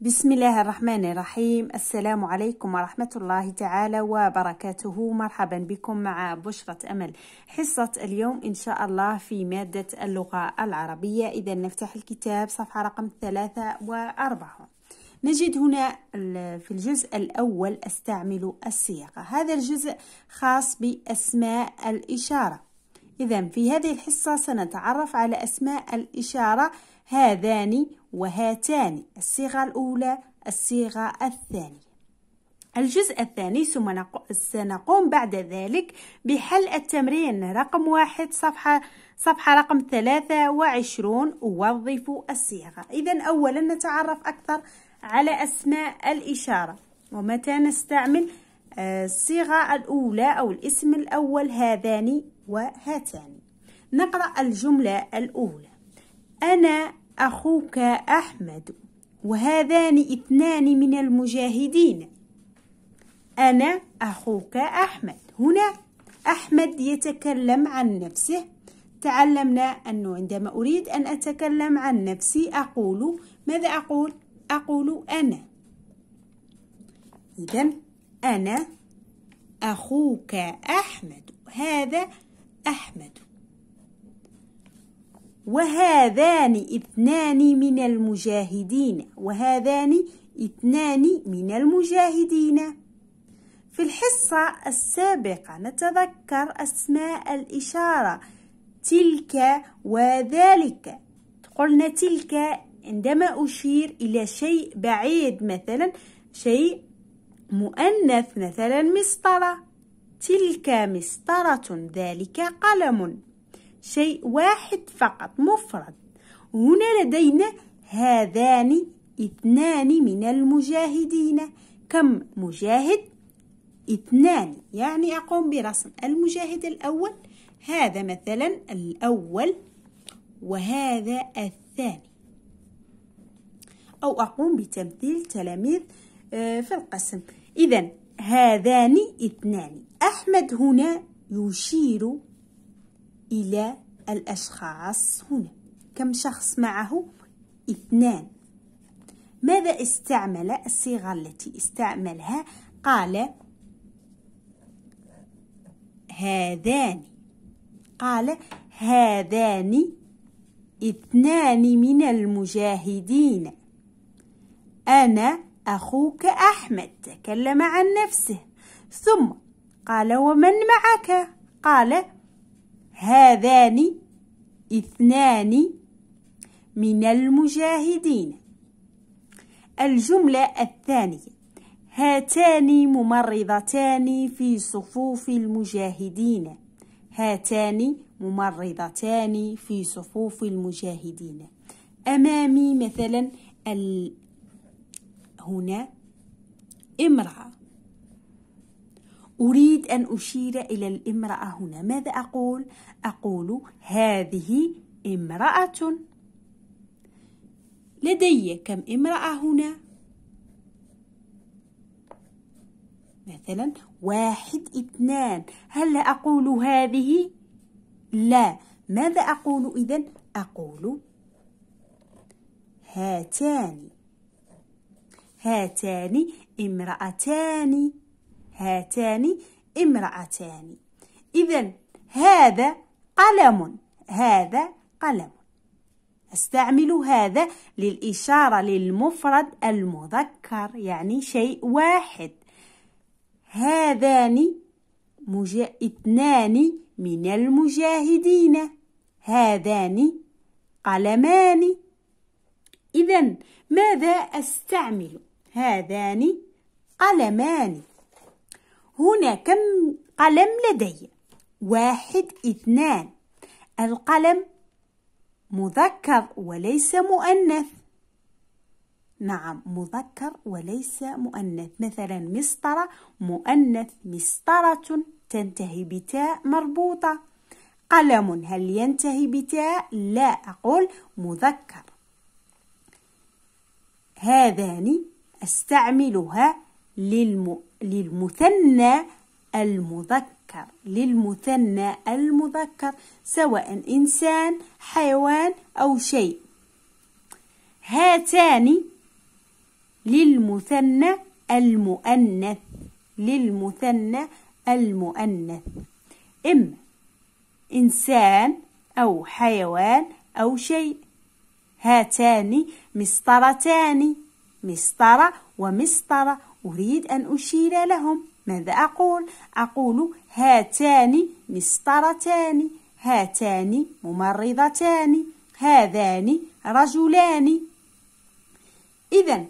بسم الله الرحمن الرحيم السلام عليكم ورحمة الله تعالى وبركاته مرحبا بكم مع بشرة أمل حصة اليوم إن شاء الله في مادة اللغة العربية إذا نفتح الكتاب صفحة رقم ثلاثة وأربعة نجد هنا في الجزء الأول أستعمل السياقة هذا الجزء خاص بأسماء الإشارة إذا في هذه الحصة سنتعرف على أسماء الإشارة هذان وهاتان الصيغة الأولى الصيغة الثانية الجزء الثاني ثم سنقوم بعد ذلك بحل التمرين رقم واحد صفحة صفحة رقم ثلاثة وعشرون وظف الصيغة إذا أولا نتعرف أكثر على أسماء الإشارة ومتى نستعمل آه، الصيغة الأولى أو الاسم الأول هذان وهاتان نقرأ الجملة الأولى أنا أخوك أحمد وهذان اثنان من المجاهدين أنا أخوك أحمد هنا أحمد يتكلم عن نفسه تعلمنا أنه عندما أريد أن أتكلم عن نفسي أقول ماذا أقول؟ أقول أنا إذا أنا أخوك أحمد هذا أحمد وهذان اثنان من المجاهدين وهذان اثنان من المجاهدين في الحصة السابقة نتذكر أسماء الإشارة تلك وذلك قلنا تلك عندما أشير إلى شيء بعيد مثلا شيء مؤنث مثلا مسطرة تلك مسطرة ذلك قلم شيء واحد فقط مفرد هنا لدينا هذان اثنان من المجاهدين كم مجاهد اثنان يعني أقوم برسم المجاهد الأول هذا مثلا الأول وهذا الثاني أو أقوم بتمثيل تلاميذ آه، في القسم إذا هذان اثنان أحمد هنا يشير إلى الأشخاص هنا كم شخص معه؟ اثنان ماذا استعمل الصيغة التي استعملها قال هذان قال هذان اثنان من المجاهدين أنا أخوك أحمد تكلم عن نفسه ثم قال ومن معك؟ قال هذان اثنان من المجاهدين الجملة الثانية هاتان ممرضتان في صفوف المجاهدين هاتان ممرضتان في صفوف المجاهدين أمامي مثلا ال... هنا امرأة أريد أن أشير إلى الامرأة هنا ماذا أقول؟ أقول هذه امرأة لدي كم امرأة هنا؟ مثلا واحد اثنان هل أقول هذه؟ لا ماذا أقول إذا؟ أقول هاتان هاتان امرأتان هاتان امرأتان إذا هذا قلم هذا قلم أستعمل هذا للإشارة للمفرد المذكر يعني شيء واحد هذان مجا... اثنان من المجاهدين هذان قلمان إذا ماذا أستعمل هذان قلمان هنا كم قلم لدي واحد اثنان القلم مذكر وليس مؤنث نعم مذكر وليس مؤنث مثلا مسطرة مؤنث مسطرة تنتهي بتاء مربوطة قلم هل ينتهي بتاء لا أقول مذكر هذان أستعملها للم... للمثنى المذكر للمثنى المذكر سواء إنسان حيوان أو شيء هاتان للمثنى المؤنث للمثنى المؤنث إما إنسان أو حيوان أو شيء هاتان مسطرتان مسطرة ومسطرة أريد أن أشير لهم ماذا أقول؟ أقول هاتان مسطرتان هاتان ممرضتان هذان رجلان إذا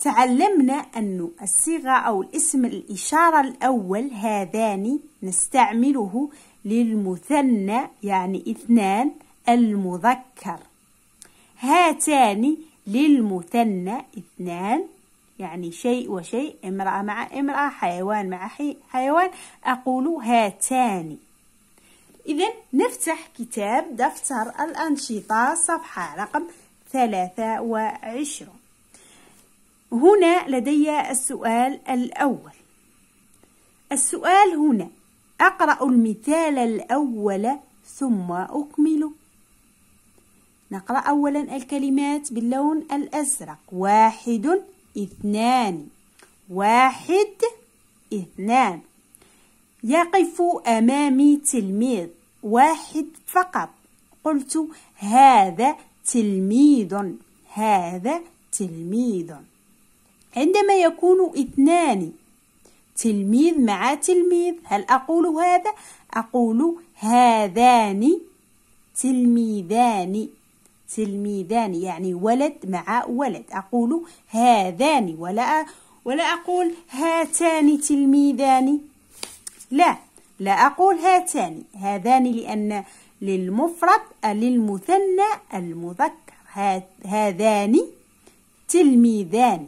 تعلمنا أن الصيغة أو الاسم الإشارة الأول هذان نستعمله للمثنى يعني اثنان المذكر هاتان للمثنى اثنان يعني شيء وشيء امرأة مع امرأة حيوان مع حي حيوان أقول هاتان إذا نفتح كتاب دفتر الأنشطة صفحة رقم ثلاثة وعشرون هنا لدي السؤال الأول السؤال هنا أقرأ المثال الأول ثم أكمله نقرأ أولا الكلمات باللون الأزرق واحد اثنان واحد اثنان يقف أمامي تلميذ واحد فقط قلت هذا تلميذ هذا تلميذ عندما يكون اثنان تلميذ مع تلميذ هل أقول هذا؟ أقول هذان تلميذان تلميذان يعني ولد مع ولد أقول هذان ولا ولا أقول هاتان تلميذان لا لا أقول هاتان هذان لأن للمفرد للمثنى المذكر هذان تلميذان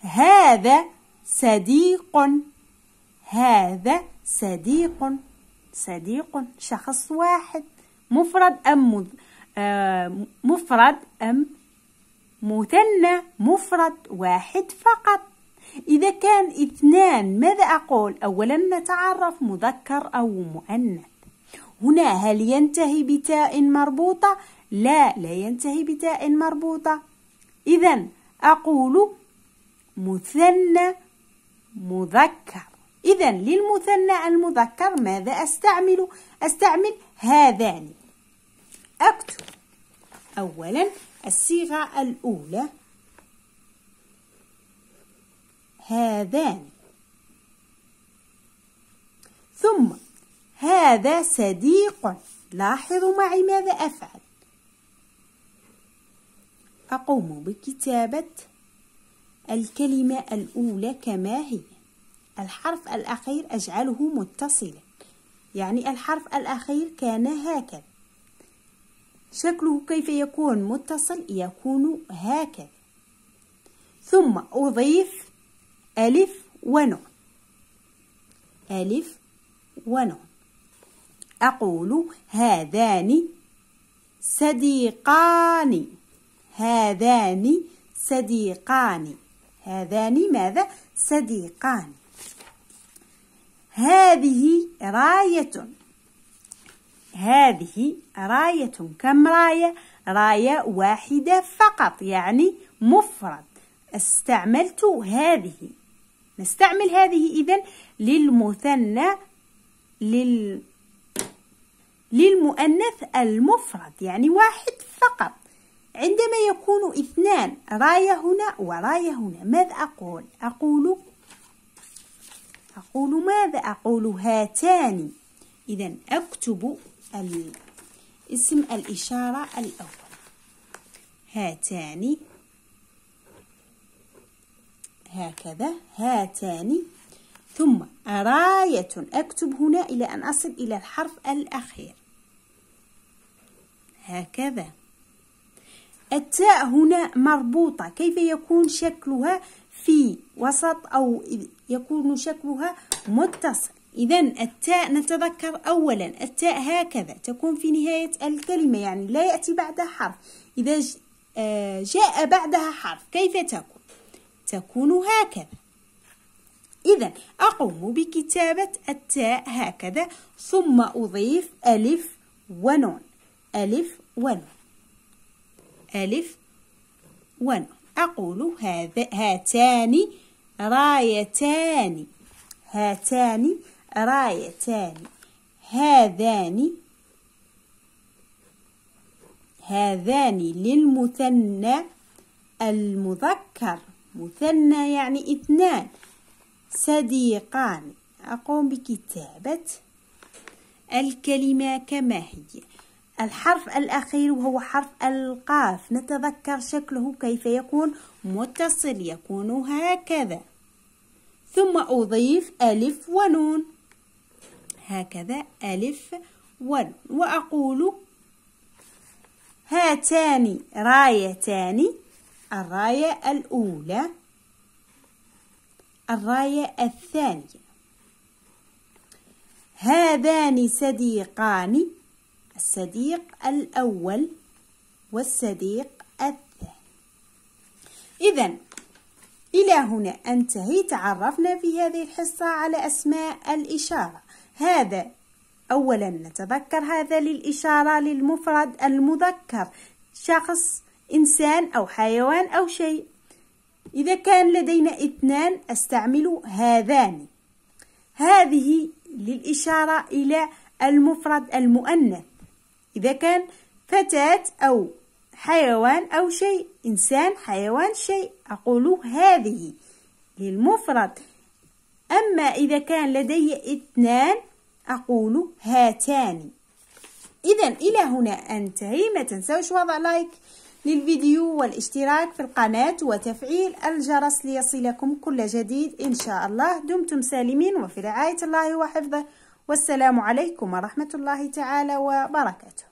هذا صديق هذا صديق صديق شخص واحد مفرد أم مذكر آه، مفرد أم مثنى مفرد واحد فقط إذا كان اثنان ماذا أقول؟ أولا نتعرف مذكر أو مؤنث هنا هل ينتهي بتاء مربوطة؟ لا لا ينتهي بتاء مربوطة إذا أقول مثنى مذكر إذا للمثنى المذكر ماذا أستعمل؟ أستعمل هذان أكتب أولا الصيغة الأولى هذان ثم هذا صديق لاحظوا معي ماذا أفعل أقوم بكتابة الكلمة الأولى كما هي الحرف الأخير أجعله متصلا يعني الحرف الأخير كان هكذا شكله كيف يكون متصل يكون هكذا ثم أضيف ألف ونون ألف ونون أقول هذان صديقان هذان صديقان هذان ماذا صديقان هذه راية هذه راية كم راية؟ راية واحدة فقط يعني مفرد استعملت هذه نستعمل هذه إذا للمثنى لل... للمؤنث المفرد يعني واحد فقط عندما يكون اثنان راية هنا وراية هنا ماذا أقول؟ أقول أقول ماذا؟ أقول هاتان إذا أكتب اسم الإشارة الأول هاتان هكذا هاتان ثم راية أكتب هنا إلى أن أصل إلى الحرف الأخير هكذا التاء هنا مربوطة كيف يكون شكلها في وسط أو يكون شكلها متصل إذا التاء نتذكر أولا التاء هكذا تكون في نهاية الكلمة يعني لا يأتي بعدها حرف إذا آه، جاء بعدها حرف كيف تكون؟ تكون هكذا إذا أقوم بكتابة التاء هكذا ثم أضيف ألف ونون ألف ونون ألف ونون أقول هذا هاتان رايتان هاتان رايتان هذان هذان للمثنى المذكر مثنى يعني اثنان صديقان أقوم بكتابة الكلمة كما هي الحرف الأخير وهو حرف القاف نتذكر شكله كيف يكون متصل يكون هكذا ثم أضيف ألف ونون هكذا ألف ون وأقول هاتان رايتان الراية الأولى الراية الثانية هذان صديقان الصديق الأول والصديق الثاني إذا إلى هنا أنتهي تعرفنا في هذه الحصة على أسماء الإشارة هذا أولا نتذكر هذا للإشارة للمفرد المذكر شخص إنسان أو حيوان أو شيء إذا كان لدينا اثنان أستعمل هذان هذه للإشارة إلى المفرد المؤنث إذا كان فتاة أو حيوان أو شيء إنسان حيوان شيء أقول هذه للمفرد أما إذا كان لدي اثنان أقول هاتان إذا إلى هنا أنتهي ما تنسوش وضع لايك للفيديو والاشتراك في القناة وتفعيل الجرس ليصلكم كل جديد إن شاء الله دمتم سالمين وفي رعاية الله وحفظه والسلام عليكم ورحمة الله تعالى وبركاته